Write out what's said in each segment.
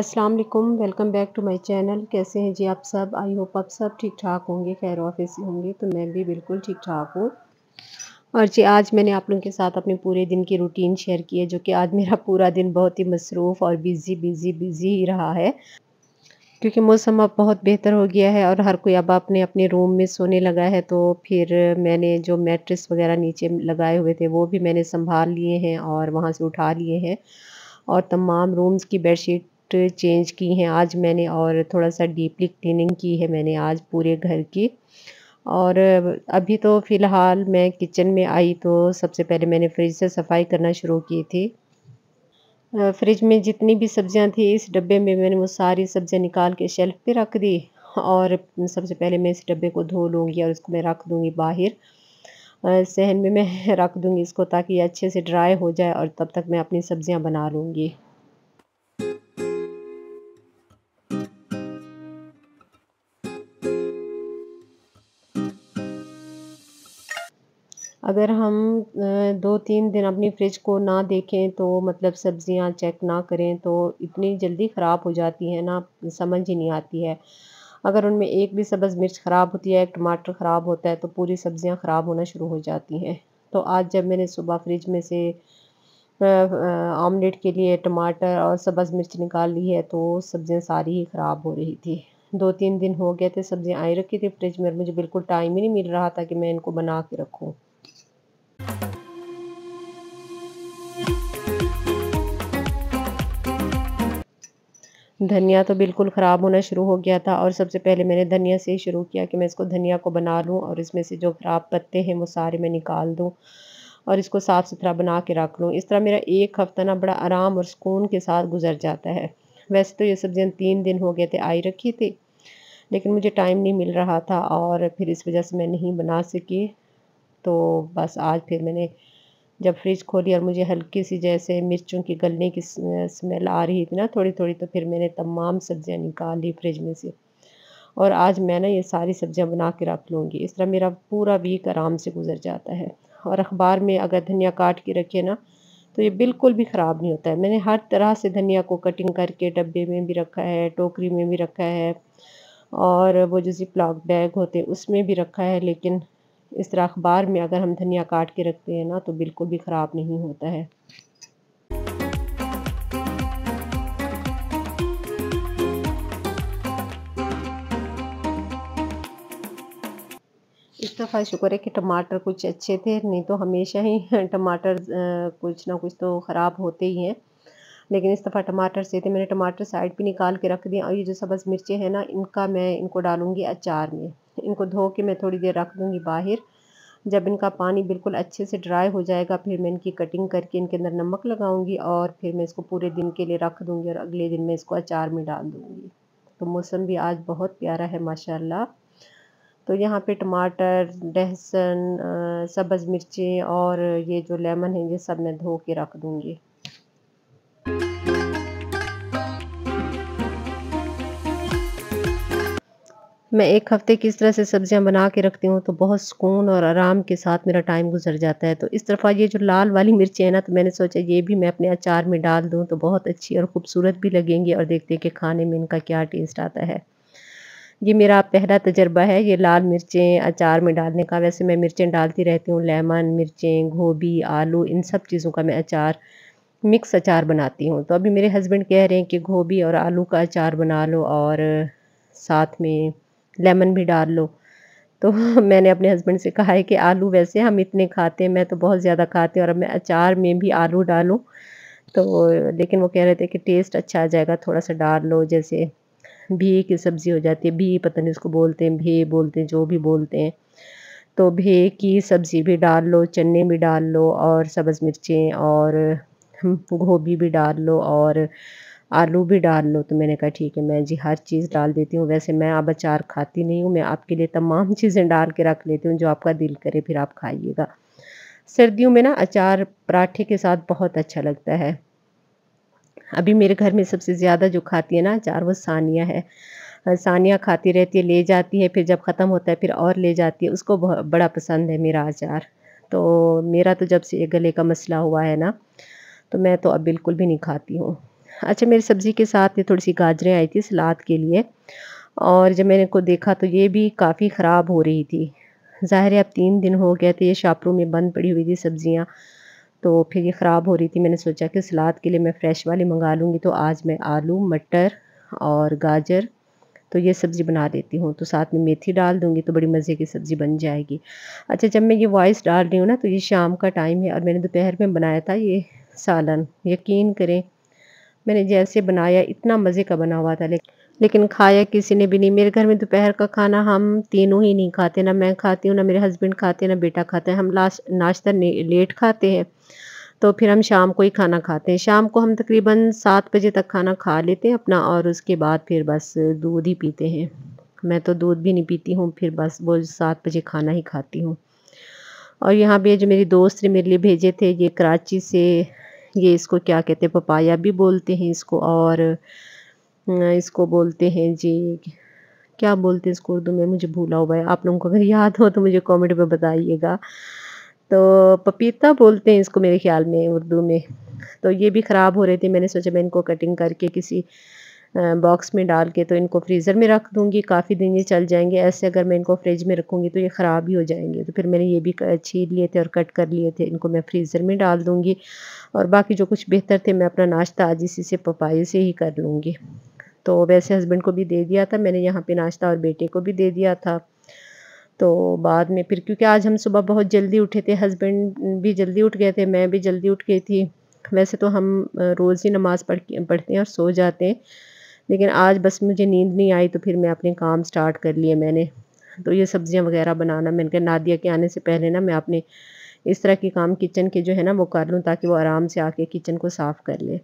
अस्सलाम वालेकुम welcome back to my channel कैसे हैं जी आप सब आई होप आप सब ठीक ठाक होंगे खैर ऑफिस होंगे तो मैं भी बिल्कुल ठीक ठाक हूँ और जी आज मैंने आप लोगों के साथ अपने पूरे दिन की रूटीन शेयर की है जो कि आज मेरा पूरा दिन बहुत ही मसरूफ़ और बिज़ी बिज़ी बिज़ी ही रहा है क्योंकि मौसम अब बहुत बेहतर हो गया है और हर कोई अब अपने अपने रूम में सोने लगा है तो फिर मैंने जो मैट्रेस वगैरह नीचे लगाए हुए थे वो भी मैंने संभाल लिए हैं और वहाँ से उठा लिए हैं और तमाम रूम्स की बेडशीट चेंज की हैं आज मैंने और थोड़ा सा डीपली क्लीनिंग की है मैंने आज पूरे घर की और अभी तो फ़िलहाल मैं किचन में आई तो सबसे पहले मैंने फ्रिज से सफाई करना शुरू की थी फ्रिज में जितनी भी सब्ज़ियाँ थी इस डब्बे में मैंने वो सारी सब्ज़ियाँ निकाल के शेल्फ़ पे रख दी और सबसे पहले मैं इस डब्बे को धो लूँगी और इसको मैं रख दूँगी बाहर सहन में मैं रख दूँगी इसको ताकि अच्छे से ड्राई हो जाए और तब तक मैं अपनी सब्ज़ियाँ बना लूँगी अगर हम दो तीन दिन अपनी फ्रिज को ना देखें तो मतलब सब्ज़ियाँ चेक ना करें तो इतनी जल्दी ख़राब हो जाती हैं ना समझ ही नहीं आती है अगर उनमें एक भी सब्ज़ मिर्च ख़राब होती है एक टमाटर ख़राब होता है तो पूरी सब्ज़ियाँ ख़राब होना शुरू हो जाती हैं तो आज जब मैंने सुबह फ्रिज में से आमलेट के लिए टमाटर और सब्ज़ मिर्च निकाल ली है तो सब्ज़ियाँ सारी ही ख़राब हो रही थी दो तीन दिन हो गए थे सब्ज़ियाँ आई रखी थी फ्रिज में मुझे बिल्कुल टाइम ही नहीं मिल रहा था कि मैं इनको बना के रखूँ धनिया तो बिल्कुल ख़राब होना शुरू हो गया था और सबसे पहले मैंने धनिया से ही शुरू किया कि मैं इसको धनिया को बना लूँ और इसमें से जो ख़राब पत्ते हैं वो सारे मैं निकाल दूँ और इसको साफ़ सुथरा बना के रख लूँ इस तरह मेरा एक हफ़्ता ना बड़ा आराम और सुकून के साथ गुजर जाता है वैसे तो ये सब्ज़ियाँ तीन दिन हो गए थे आई रखी थी लेकिन मुझे टाइम नहीं मिल रहा था और फिर इस वजह से मैं नहीं बना सकी तो बस आज फिर मैंने जब फ्रिज खोली और मुझे हल्की सी जैसे मिर्चों की गलने की स्मेल आ रही थी ना थोड़ी थोड़ी तो फिर मैंने तमाम सब्ज़ियाँ निकाल ली फ्रिज में से और आज मैं ना ये सारी सब्ज़ियाँ बना के रख लूँगी इस तरह मेरा पूरा वीक आराम से गुजर जाता है और अखबार में अगर धनिया काट के रखे ना तो ये बिल्कुल भी ख़राब नहीं होता है मैंने हर तरह से धनिया को कटिंग करके डब्बे में भी रखा है टोकरी में भी रखा है और वो जो जिप लॉक बैग होते हैं उसमें भी रखा है लेकिन इस तरह अखबार में अगर हम धनिया काट के रखते हैं ना तो बिल्कुल भी ख़राब नहीं होता है इस दफ़ा शुक्र है कि टमाटर कुछ अच्छे थे नहीं तो हमेशा ही टमाटर कुछ ना कुछ तो ख़राब होते ही हैं लेकिन इस दफ़ा टमाटर से थे मैंने टमाटर साइड पर निकाल के रख दिया और ये जो सब्ज़ मिर्चें हैं ना इनका मैं इनको डालूँगी अचार में इनको धो के मैं थोड़ी देर रख दूँगी बाहर जब इनका पानी बिल्कुल अच्छे से ड्राई हो जाएगा फिर मैं इनकी कटिंग करके इनके अंदर नमक लगाऊंगी और फिर मैं इसको पूरे दिन के लिए रख दूंगी और अगले दिन मैं इसको अचार में डाल दूंगी तो मौसम भी आज बहुत प्यारा है माशाल्लाह तो यहाँ पे टमाटर लहसुन सब्ज़ मिर्चें और ये जो लेमन है ये सब मैं धो के रख दूँगी मैं एक हफ़्ते की इस तरह से सब्ज़ियाँ बना के रखती हूँ तो बहुत सुकून और आराम के साथ मेरा टाइम गुजर जाता है तो इस तरफा ये जो लाल वाली मिर्ची है ना तो मैंने सोचा ये भी मैं अपने अचार में डाल दूँ तो बहुत अच्छी और ख़ूबसूरत भी लगेंगी और देखते हैं कि खाने में इनका क्या टेस्ट आता है ये मेरा पहला तजर्बा है ये लाल मिर्चें अचार में डालने का वैसे मैं मिर्चें डालती रहती हूँ लेमन मिर्चें गोभी आलू इन सब चीज़ों का मैं अचार मिक्स अचार बनाती हूँ तो अभी मेरे हस्बैंड कह रहे हैं कि गोभी और आलू का अचार बना लो और साथ में लेमन भी डाल लो तो मैंने अपने हस्बैंड से कहा है कि आलू वैसे हम इतने खाते हैं मैं तो बहुत ज़्यादा खाते और अब मैं अचार में भी आलू डालूँ तो लेकिन वो कह रहे थे कि टेस्ट अच्छा आ जाएगा थोड़ा सा डाल लो जैसे भी की सब्ज़ी हो जाती है भी पता नहीं उसको बोलते हैं भी बोलते हैं जो भी बोलते हैं तो भी की सब्ज़ी भी डाल लो चने भी डाल लो और सब्ज़ मिर्चें और गोभी भी डाल लो और आलू भी डाल लो तो मैंने कहा ठीक है मैं जी हर चीज़ डाल देती हूँ वैसे मैं अब अचार खाती नहीं हूँ मैं आपके लिए तमाम चीज़ें डाल के रख लेती हूँ जो आपका दिल करे फिर आप खाइएगा सर्दियों में ना अचार पराठे के साथ बहुत अच्छा लगता है अभी मेरे घर में सबसे ज़्यादा जो खाती है ना अचार वो सानिया है सानिया खाती रहती है ले जाती है फिर जब ख़त्म होता है फिर और ले जाती है उसको बड़ा पसंद है मेरा अचार तो मेरा तो जब से गले का मसला हुआ है ना तो मैं तो अब बिल्कुल भी नहीं खाती हूँ अच्छा मेरी सब्ज़ी के साथ ये थोड़ी सी गाजरें आई थी सलाद के लिए और जब मैंने को देखा तो ये भी काफ़ी ख़राब हो रही थी ज़ाहिर है अब तीन दिन हो गए थे ये शापरू में बंद पड़ी हुई थी सब्ज़ियाँ तो फिर ये ख़राब हो रही थी मैंने सोचा कि सलाद के लिए मैं फ़्रेश वाली मंगा लूँगी तो आज मैं आलू मटर और गाजर तो ये सब्ज़ी बना देती हूँ तो साथ में मेथी डाल दूँगी तो बड़ी मज़े की सब्ज़ी बन जाएगी अच्छा जब मैं ये वॉइस डाल रही हूँ ना तो ये शाम का टाइम है और मैंने दोपहर में बनाया था ये सालन यकीन करें मैंने जैसे बनाया इतना मज़े का बना हुआ था लेकिन लेकिन खाया किसी ने भी नहीं मेरे घर में दोपहर का खाना हम तीनों ही नहीं खाते ना मैं खाती हूँ ना मेरे हस्बैंड खाते हैं ना बेटा खाते हैं हम लास्ट नाश्ता लेट खाते हैं तो फिर हम शाम को ही खाना खाते हैं शाम को हम तकरीबन सात बजे तक खाना खा लेते हैं अपना और उसके बाद फिर बस दूध ही पीते हैं मैं तो दूध भी नहीं पीती हूँ फिर बस वो सात बजे खाना ही खाती हूँ और यहाँ पे जो मेरी दोस्त ने मेरे लिए भेजे थे ये कराची से ये इसको क्या कहते हैं पपाया भी बोलते हैं इसको और इसको बोलते हैं जी क्या बोलते हैं इसको उर्दू में मुझे भूला हुआ है आप लोगों को अगर याद हो तो मुझे कमेंट में बताइएगा तो पपीता बोलते हैं इसको मेरे ख्याल में उर्दू में तो ये भी ख़राब हो रहे थे मैंने सोचा मैं इनको कटिंग करके किसी बॉक्स में डाल के तो इनको फ्रीज़र में रख दूँगी काफ़ी दिन ये चल जाएंगे ऐसे अगर मैं इनको फ्रिज में रखूँगी तो ये ख़राब ही हो जाएंगे तो फिर मैंने ये भी छीन लिए थे और कट कर लिए थे इनको मैं फ्रीज़र में डाल दूँगी और बाकी जो कुछ बेहतर थे मैं अपना नाश्ता आज इसी से पपाए से ही कर लूँगी तो वैसे हस्बैंड को भी दे दिया था मैंने यहाँ पे नाश्ता और बेटे को भी दे दिया था तो बाद में फिर क्योंकि आज हम सुबह बहुत जल्दी उठे थे हस्बैंड भी जल्दी उठ गए थे मैं भी जल्दी उठ गई थी वैसे तो हम रोज़ ही नमाज़ पढ़ पढ़ते हैं और सो जाते हैं लेकिन आज बस मुझे नींद नहीं आई तो फिर मैं अपने काम स्टार्ट कर लिए मैंने तो ये सब्ज़ियाँ वगैरह बनाना मैंने कहा नादिया के आने से पहले ना मैं अपने इस तरह के काम किचन के जो है ना वो कर लूँ ताकि वो आराम से आके किचन को साफ़ कर ले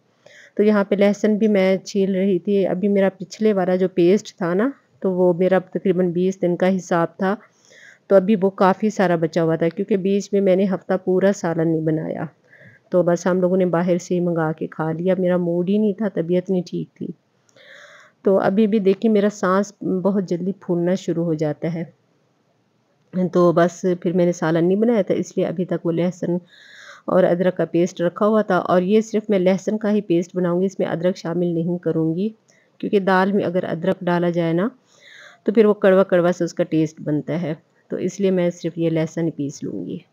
तो यहाँ पे लहसुन भी मैं छील रही थी अभी मेरा पिछले वाला जो पेस्ट था ना तो वो मेरा तकरीबन बीस दिन का हिसाब था तो अभी वो काफ़ी सारा बचा हुआ था क्योंकि बीच में मैंने हफ़्ता पूरा सालन नहीं बनाया तो बस हम लोगों ने बाहर से ही मंगा के खा लिया मेरा मूड ही नहीं था तबीयत नहीं ठीक थी तो अभी भी देखिए मेरा सांस बहुत जल्दी फूलना शुरू हो जाता है तो बस फिर मैंने सालन नहीं बनाया था इसलिए अभी तक वो लहसुन और अदरक का पेस्ट रखा हुआ था और ये सिर्फ मैं लहसुन का ही पेस्ट बनाऊंगी इसमें अदरक शामिल नहीं करूँगी क्योंकि दाल में अगर अदरक डाला जाए ना तो फिर वो कड़वा कड़वा से उसका टेस्ट बनता है तो इसलिए मैं सिर्फ ये लहसुन पीस लूँगी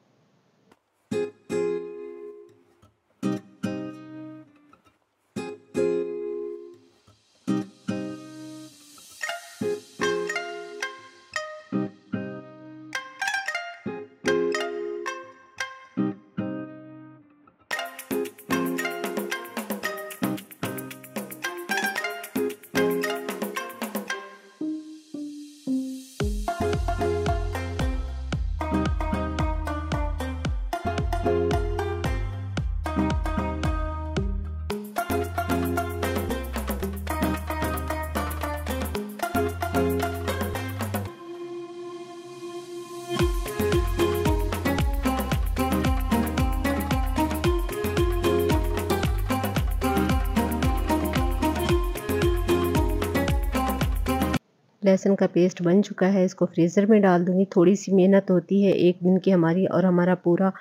लहसुन का पेस्ट बन चुका है इसको फ्रीज़र में डाल दूँगी थोड़ी सी मेहनत होती है एक दिन की हमारी और हमारा पूरा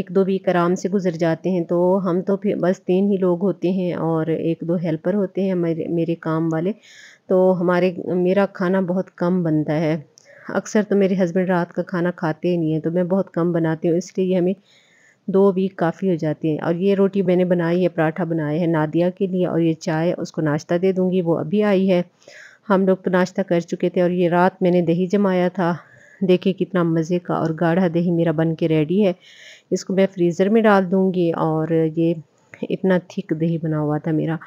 एक दो वीक आराम से गुजर जाते हैं तो हम तो फिर बस तीन ही लोग होते हैं और एक दो हेल्पर होते हैं मेरे मेरे काम वाले तो हमारे मेरा खाना बहुत कम बनता है अक्सर तो मेरे हस्बैंड रात का खाना खाते ही नहीं है तो मैं बहुत कम बनाती हूँ इसलिए हमें दो वीक काफ़ी हो जाती हैं और ये रोटी मैंने बनाई है पराठा बनाया है नादिया के लिए और ये चाय उसको नाश्ता दे दूँगी वो अभी आई है हम लोग तो नाश्ता कर चुके थे और ये रात मैंने दही जमाया था देखिए कितना मज़े का और गाढ़ा दही मेरा बन के रेडी है इसको मैं फ्रीज़र में डाल दूँगी और ये इतना थिक दही बना हुआ था मेरा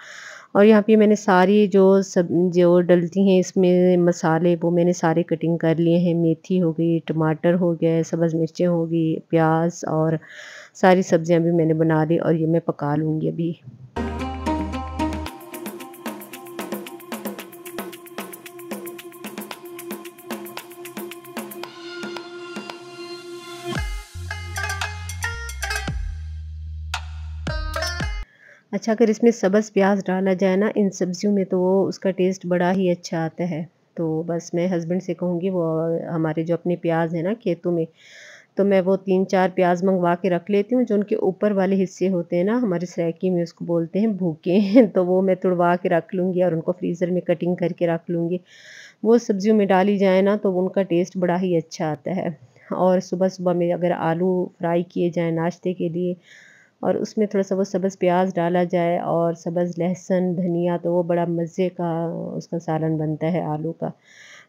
और यहाँ पे मैंने सारी जो सब जो डलती हैं इसमें मसाले वो मैंने सारे कटिंग कर लिए हैं मेथी हो गई टमाटर हो गया सब्ज़ मिर्चें गई प्याज और सारी सब्ज़ियाँ भी मैंने बना ली और ये मैं पका लूँगी अभी अच्छा अगर इसमें सब्ज़ प्याज डाला जाए ना इन सब्ज़ियों में तो वो उसका टेस्ट बड़ा ही अच्छा आता है तो बस मैं हस्बैंड से कहूँगी वो हमारे जो अपने प्याज हैं ना खेतों में तो मैं वो तीन चार प्याज मंगवा के रख लेती हूँ जो उनके ऊपर वाले हिस्से होते हैं ना हमारे सैकी में उसको बोलते हैं भूखे तो वो मैं तुड़वा के रख लूँगी और उनको फ्रीज़र में कटिंग करके रख लूँगी वो सब्ज़ियों में डाली जाए ना तो उनका टेस्ट बड़ा ही अच्छा आता है और सुबह सुबह में अगर आलू फ्राई किए जाएँ नाश्ते के लिए और उसमें थोड़ा सा वो सब्ज़ प्याज डाला जाए और सब्ज़ लहसुन धनिया तो वो बड़ा मज़े का उसका सालन बनता है आलू का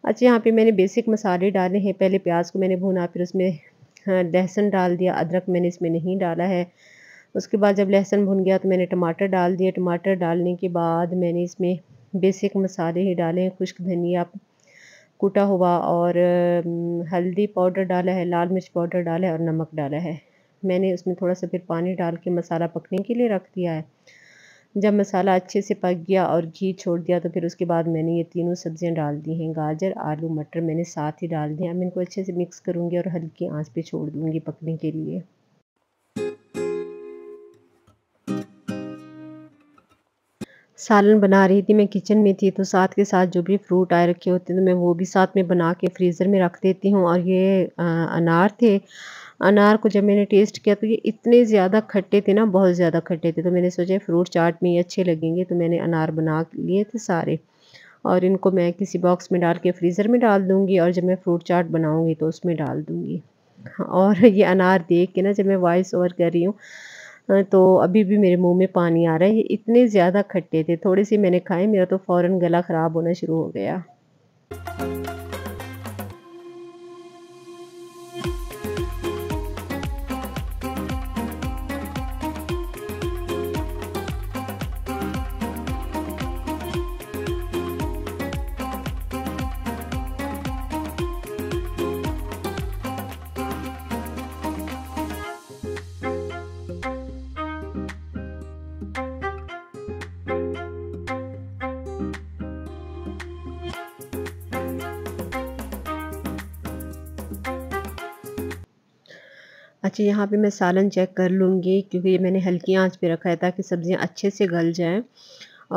अच्छा यहाँ पे मैंने बेसिक मसाले डाले हैं पहले प्याज को मैंने भुना फिर उसमें हाँ, लहसुन डाल दिया अदरक मैंने इसमें नहीं डाला है उसके बाद जब लहसुन भुन गया तो मैंने टमाटर डाल दिया टमाटर डालने के बाद मैंने इसमें बेसिक मसाले ही डाले हैं खुश्क धनिया कूटा हुआ और हल्दी पाउडर डाला है लाल मिर्च पाउडर डाला है और नमक डाला है मैंने उसमें थोड़ा सा फिर पानी डाल के मसाला पकने के लिए रख दिया है जब मसाला अच्छे से पक गया और घी छोड़ दिया तो फिर उसके बाद मैंने ये तीनों सब्ज़ियाँ डाल दी हैं गाजर आलू मटर मैंने साथ ही डाल दिया अब इनको अच्छे से मिक्स करूँगी और हल्की आंच पे छोड़ दूँगी पकने के लिए सालन बना रही थी मैं किचन में थी तो साथ के साथ जो भी फ्रूट आए रखे होते हैं तो मैं वो भी साथ में बना के फ्रीज़र में रख देती हूँ और ये अनार थे अनार को जब मैंने टेस्ट किया तो ये इतने ज़्यादा खट्टे थे ना बहुत ज़्यादा खट्टे थे तो मैंने सोचा फ्रूट चाट में ये अच्छे लगेंगे तो मैंने अनार बना लिए थे सारे और इनको मैं किसी बॉक्स में डाल के फ्रीज़र में डाल दूँगी और जब मैं फ्रूट चाट बनाऊँगी तो उसमें डाल दूँगी हाँ, और ये अनार देख के ना जब मैं वॉइस ओवर कर रही हूँ तो अभी भी मेरे मुंह में पानी आ रहा है ये इतने ज़्यादा खट्टे थे थोड़े से मैंने खाए मेरा तो फ़ौर गला ख़राब होना शुरू हो गया अच्छा यहाँ पे मैं सालन चेक कर लूँगी क्योंकि ये मैंने हल्की आंच पे रखा है ताकि सब्ज़ियाँ अच्छे से गल जाएँ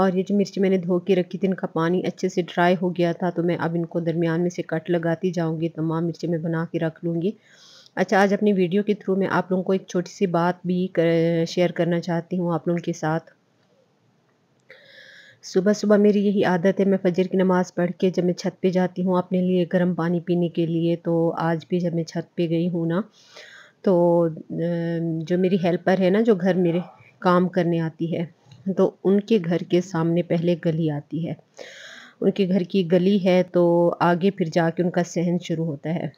और ये जो मिर्च मैंने धो के रखी थी इनका पानी अच्छे से ड्राई हो गया था तो मैं अब इनको दरमियान में से कट लगाती जाऊँगी तमाम मिर्चें मैं बना के रख लूँगी अच्छा आज अपनी वीडियो के थ्रू मैं आप लोगों को एक छोटी सी बात भी कर, शेयर करना चाहती हूँ आप लोगों के साथ सुबह सुबह मेरी यही आदत है मैं फजर की नमाज़ पढ़ के जब मैं छत पे जाती हूँ अपने लिए गर्म पानी पीने के लिए तो आज भी जब मैं छत पे गई हूँ ना तो जो मेरी हेल्पर है ना जो घर मेरे काम करने आती है तो उनके घर के सामने पहले गली आती है उनके घर की गली है तो आगे फिर जाके उनका सहन शुरू होता है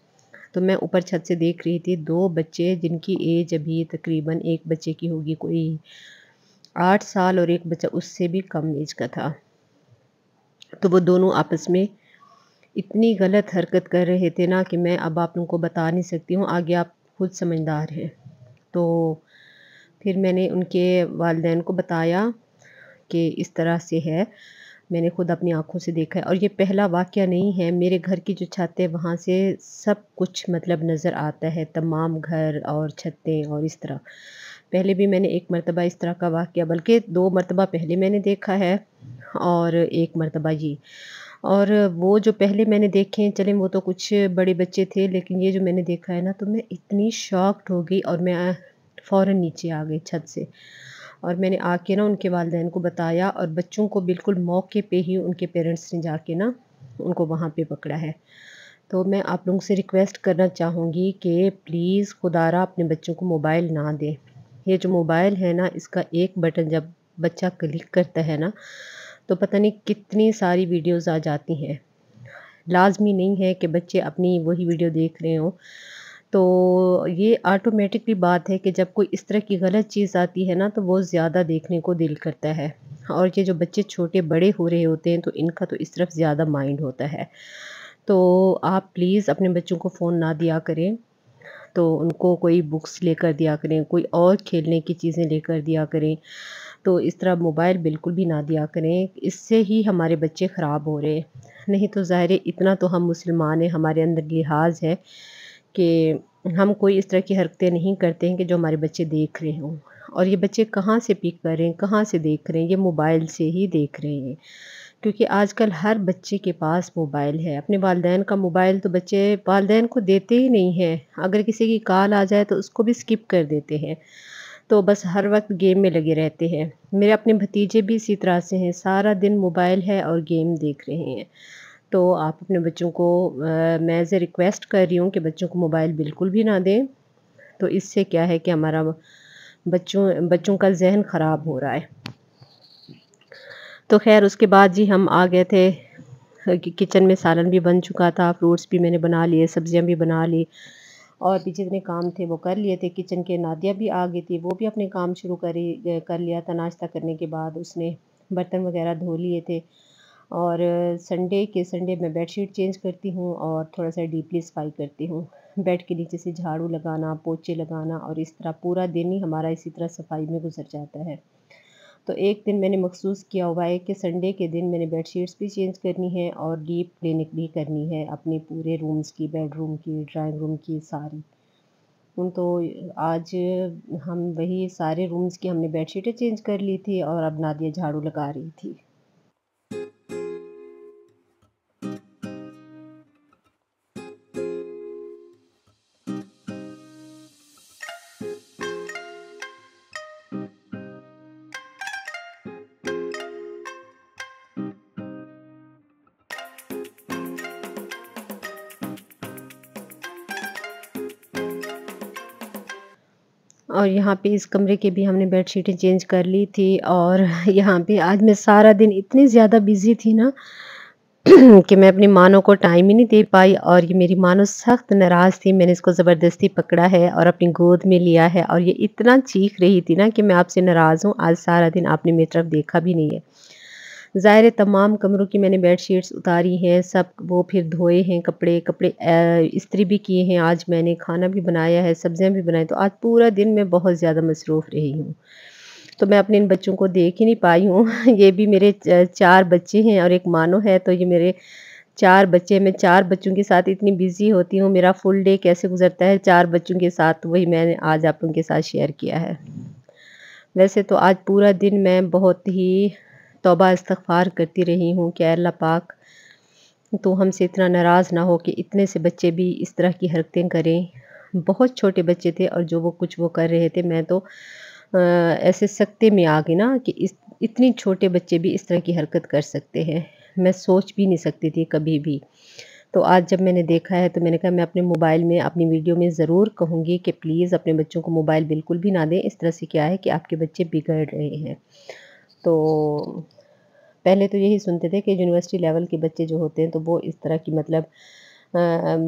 तो मैं ऊपर छत से देख रही थी दो बच्चे जिनकी एज अभी तकरीबन एक बच्चे की होगी कोई आठ साल और एक बच्चा उससे भी कम एज का था तो वो दोनों आपस में इतनी गलत हरकत कर रहे थे ना कि मैं अब आप उनको को बता नहीं सकती हूँ आगे आप खुद समझदार हैं तो फिर मैंने उनके वालदेन को बताया कि इस तरह से है मैंने खुद अपनी आँखों से देखा है और ये पहला वाक्य नहीं है मेरे घर की जो छत है वहाँ से सब कुछ मतलब नज़र आता है तमाम घर और छतें और इस तरह पहले भी मैंने एक मरतबा इस तरह का वाक़ बल्कि दो मरतबा पहले मैंने देखा है और एक मरतबा ये और वो जो पहले मैंने देखे चले वो तो कुछ बड़े बच्चे थे लेकिन ये जो मैंने देखा है ना तो मैं इतनी शॉक्ड हो गई और मैं फ़ौर नीचे आ गई छत से और मैंने आके ना उनके वालदेन को बताया और बच्चों को बिल्कुल मौके पे ही उनके पेरेंट्स ने जाके ना उनको वहाँ पे पकड़ा है तो मैं आप लोगों से रिक्वेस्ट करना चाहूँगी कि प्लीज़ खुदारा अपने बच्चों को मोबाइल ना दें ये जो मोबाइल है ना इसका एक बटन जब बच्चा क्लिक करता है ना तो पता नहीं कितनी सारी वीडियोस आ जाती हैं लाजमी नहीं है कि बच्चे अपनी वही वीडियो देख रहे हों तो ये ऑटोमेटिकली बात है कि जब कोई इस तरह की गलत चीज़ आती है ना तो वो ज़्यादा देखने को दिल करता है और ये जो बच्चे छोटे बड़े हो रहे होते हैं तो इनका तो इस तरफ ज़्यादा माइंड होता है तो आप प्लीज़ अपने बच्चों को फ़ोन ना दिया करें तो उनको कोई बुक्स लेकर दिया करें कोई और खेलने की चीज़ें लेकर दिया करें तो इस तरह मोबाइल बिल्कुल भी ना दिया करें इससे ही हमारे बच्चे ख़राब हो रहे हैं नहीं तो ज़ाहिर इतना तो हम मुसलमान हैं हमारे अंदर लिहाज है कि हम कोई इस तरह की हरकतें नहीं करते हैं कि जो हमारे बच्चे देख रहे हों और ये बच्चे कहाँ से पिक कर रहे हैं कहाँ से देख रहे हैं ये मोबाइल से ही देख रहे हैं क्योंकि आजकल हर बच्चे के पास मोबाइल है अपने वालदेन का मोबाइल तो बच्चे वालदेन को देते ही नहीं हैं अगर किसी की कॉल आ जाए तो उसको भी स्किप कर देते हैं तो बस हर वक्त गेम में लगे रहते हैं मेरे अपने भतीजे भी इसी तरह से हैं सारा दिन मोबाइल है और गेम देख रहे हैं तो आप अपने बच्चों को मैं एज़ रिक्वेस्ट कर रही हूँ कि बच्चों को मोबाइल बिल्कुल भी ना दें तो इससे क्या है कि हमारा बच्चों बच्चों का जहन ख़राब हो रहा है तो खैर उसके बाद जी हम आ गए थे किचन में सालन भी बन चुका था फ्रूट्स भी मैंने बना लिए सब्ज़ियाँ भी बना ली और पीछे जितने काम थे वो कर लिए थे किचन के नादिया भी आ गई थी वो भी अपने काम शुरू करी कर लिया था नाश्ता करने के बाद उसने बर्तन वगैरह धो लिए थे और संडे के संडे मैं बेडशीट चेंज करती हूँ और थोड़ा सा डीपली सफाई करती हूँ बेड के नीचे से झाड़ू लगाना पोचे लगाना और इस तरह पूरा दिन ही हमारा इसी तरह सफाई में गुजर जाता है तो एक दिन मैंने मखसूस किया हुआ है कि संडे के दिन मैंने बेड शीट्स भी चेंज करनी है और डीप क्लिनिक भी करनी है अपने पूरे रूम्स की बेडरूम की ड्राइंग रूम की सारी तो आज हम वही सारे रूम्स की हमने बेड शीटें चेंज कर ली थी और अब नादिया झाड़ू लगा रही थी और यहाँ पे इस कमरे के भी हमने बेडशीटें चेंज कर ली थी और यहाँ पे आज मैं सारा दिन इतनी ज़्यादा बिज़ी थी ना कि मैं अपनी मानों को टाइम ही नहीं दे पाई और ये मेरी मानो सख्त नाराज़ थी मैंने इसको ज़बरदस्ती पकड़ा है और अपनी गोद में लिया है और ये इतना चीख रही थी ना कि मैं आपसे नाराज़ हूँ आज सारा दिन आपने मेरी तरफ देखा भी नहीं है ज़ाहिर तमाम कमरों की मैंने बेड शीट्स उतारी हैं सब वो फिर धोए हैं कपड़े कपड़े इस्त्री भी किए हैं आज मैंने खाना भी बनाया है सब्ज़ियाँ भी बनाई तो आज पूरा दिन मैं बहुत ज़्यादा मसरूफ़ रही हूँ तो मैं अपने इन बच्चों को देख ही नहीं पाई हूँ ये भी मेरे चार बच्चे हैं और एक मानो है तो ये मेरे चार बच्चे मैं चार बच्चों के साथ इतनी बिज़ी होती हूँ मेरा फुल डे कैसे गुजरता है चार बच्चों के साथ वही मैंने आज आप लोगों के साथ शेयर किया है वैसे तो आज पूरा दिन मैं बहुत ही तोबा इस्तफ़ार करती रही हूँ कि अल्लाह पाक तो हमसे इतना नाराज़ ना हो कि इतने से बच्चे भी इस तरह की हरकतें करें बहुत छोटे बच्चे थे और जो वो कुछ वो कर रहे थे मैं तो आ, ऐसे सकते में आ गई ना कि इस इतनी छोटे बच्चे भी इस तरह की हरकत कर सकते हैं मैं सोच भी नहीं सकती थी कभी भी तो आज जब मैंने देखा है तो मैंने कहा मैं अपने मोबाइल में अपनी वीडियो में ज़रूर कहूँगी कि प्लीज़ अपने बच्चों को मोबाइल बिल्कुल भी ना दें इस तरह से क्या है कि आपके बच्चे बिगड़ रहे हैं तो पहले तो यही सुनते थे कि यूनिवर्सिटी लेवल के बच्चे जो होते हैं तो वो इस तरह की मतलब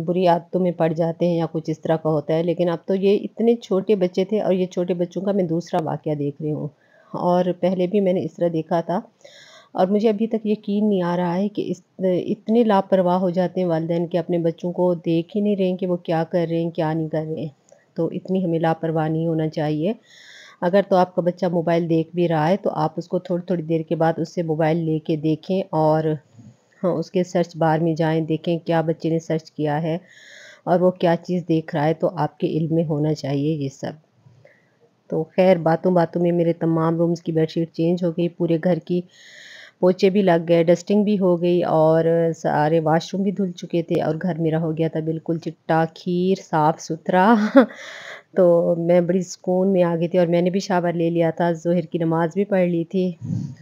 बुरी आदतों में पड़ जाते हैं या कुछ इस तरह का होता है लेकिन अब तो ये इतने छोटे बच्चे थे और ये छोटे बच्चों का मैं दूसरा वाक़ देख रही हूँ और पहले भी मैंने इस तरह देखा था और मुझे अभी तक यकीन नहीं आ रहा है कि इस इतने लापरवाह हो जाते हैं वालदेन के अपने बच्चों को देख ही नहीं रहे हैं कि वो क्या कर रहे हैं क्या नहीं कर रहे हैं तो इतनी हमें लापरवाह नहीं होना चाहिए अगर तो आपका बच्चा मोबाइल देख भी रहा है तो आप उसको थोड़ी थोड़ी देर के बाद उससे मोबाइल ले कर देखें और हाँ उसके सर्च बार में जाएं देखें क्या बच्चे ने सर्च किया है और वो क्या चीज़ देख रहा है तो आपके इल्म में होना चाहिए ये सब तो खैर बातों बातों में मेरे तमाम रूम्स की बेडशीट चेंज हो गई पूरे घर की पोचे भी लग गए डस्टिंग भी हो गई और सारे वाशरूम भी धुल चुके थे और घर मेरा हो गया था बिल्कुल चिट्टा खीर साफ़ सुथरा तो मैं बड़ी सुकून में आ गई थी और मैंने भी शावर ले लिया था जहर की नमाज़ भी पढ़ ली थी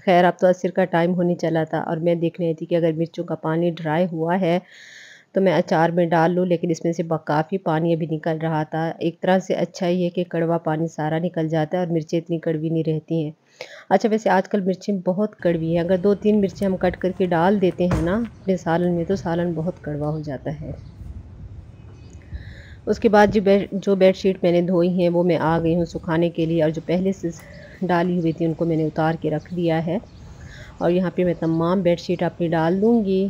खैर अब तो असर का टाइम होने चला था और मैं देख रही थी कि अगर मिर्चों का पानी ड्राई हुआ है तो मैं अचार में डाल लूँ लेकिन इसमें से काफ़ी पानी अभी निकल रहा था एक तरह से अच्छा ही है कि कड़वा पानी सारा निकल जाता है और मिर्चें इतनी कड़वी नहीं रहती हैं अच्छा वैसे आजकल मिर्चें बहुत कड़वी हैं अगर दो तीन मिर्चें हम कट करके डाल देते हैं ना अपने सालन में तो सालन बहुत कड़वा हो जाता है उसके बाद जो बेड जो बेड शीट मैंने धोई हैं वो मैं आ गई हूँ सुखाने के लिए और जो पहले से डाली हुई थी उनको मैंने उतार के रख दिया है और यहाँ पे मैं तमाम बेड शीट अपनी डाल दूँगी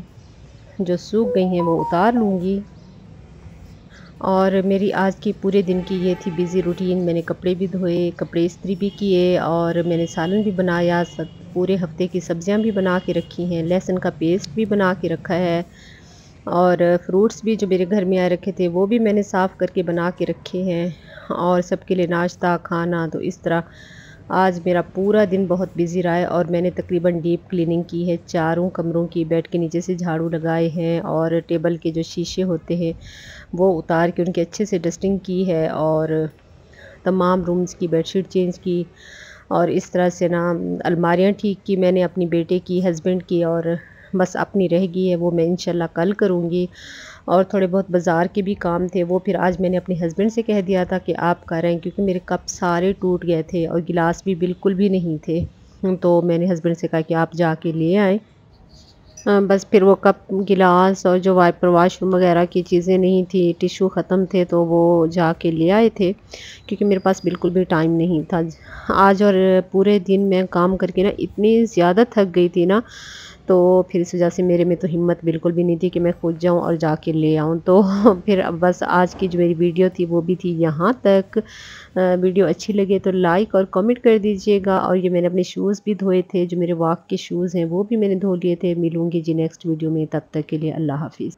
जो सूख गई हैं वो उतार लूँगी और मेरी आज की पूरे दिन की ये थी बिज़ी रूटीन मैंने कपड़े भी धोए कपड़े इस्त्री भी किए और मैंने सालन भी बनाया सब पूरे हफ्ते की सब्ज़ियाँ भी बना के रखी हैं लहसुन का पेस्ट भी बना के रखा है और फ्रूट्स भी जो मेरे घर में आए रखे थे वो भी मैंने साफ़ करके बना के रखे हैं और सबके लिए नाश्ता खाना तो इस तरह आज मेरा पूरा दिन बहुत बिजी रहा है और मैंने तकरीबन डीप क्लीनिंग की है चारों कमरों की बेड के नीचे से झाड़ू लगाए हैं और टेबल के जो शीशे होते हैं वो उतार के उनके अच्छे से डस्टिंग की है और तमाम रूम्स की बेडशीट चेंज की और इस तरह से ना अलमारियाँ ठीक की मैंने अपनी बेटे की हस्बैंड की और बस अपनी रह गई है वो मैं इंशाल्लाह कल करूँगी और थोड़े बहुत बाज़ार के भी काम थे वो फिर आज मैंने अपने हस्बैंड से कह दिया था कि आप करें क्योंकि मेरे कप सारे टूट गए थे और गिलास भी बिल्कुल भी नहीं थे तो मैंने हस्बैंड से कहा कि आप जाके ले आएँ बस फिर वो कप गिलास और जो वाइपर वाशरूम वगैरह की चीज़ें नहीं थी टिशू ख़त्म थे तो वो जा के ले आए थे क्योंकि मेरे पास बिल्कुल भी टाइम नहीं था आज और पूरे दिन मैं काम करके ना इतनी ज़्यादा थक गई थी ना तो फिर इस वजह से मेरे में तो हिम्मत बिल्कुल भी नहीं थी कि मैं खुद जाऊँ और जाके ले आऊँ तो फिर अब बस आज की जो मेरी वीडियो थी वो भी थी यहाँ तक वीडियो अच्छी लगे तो लाइक और कमेंट कर दीजिएगा और ये मैंने अपने शूज़ भी धोए थे जो मेरे वॉक के शूज़ हैं वो भी मैंने धो लिए थे मिलूँगी जी नेक्स्ट वीडियो में तब तक के लिए अल्लाह हाफिज़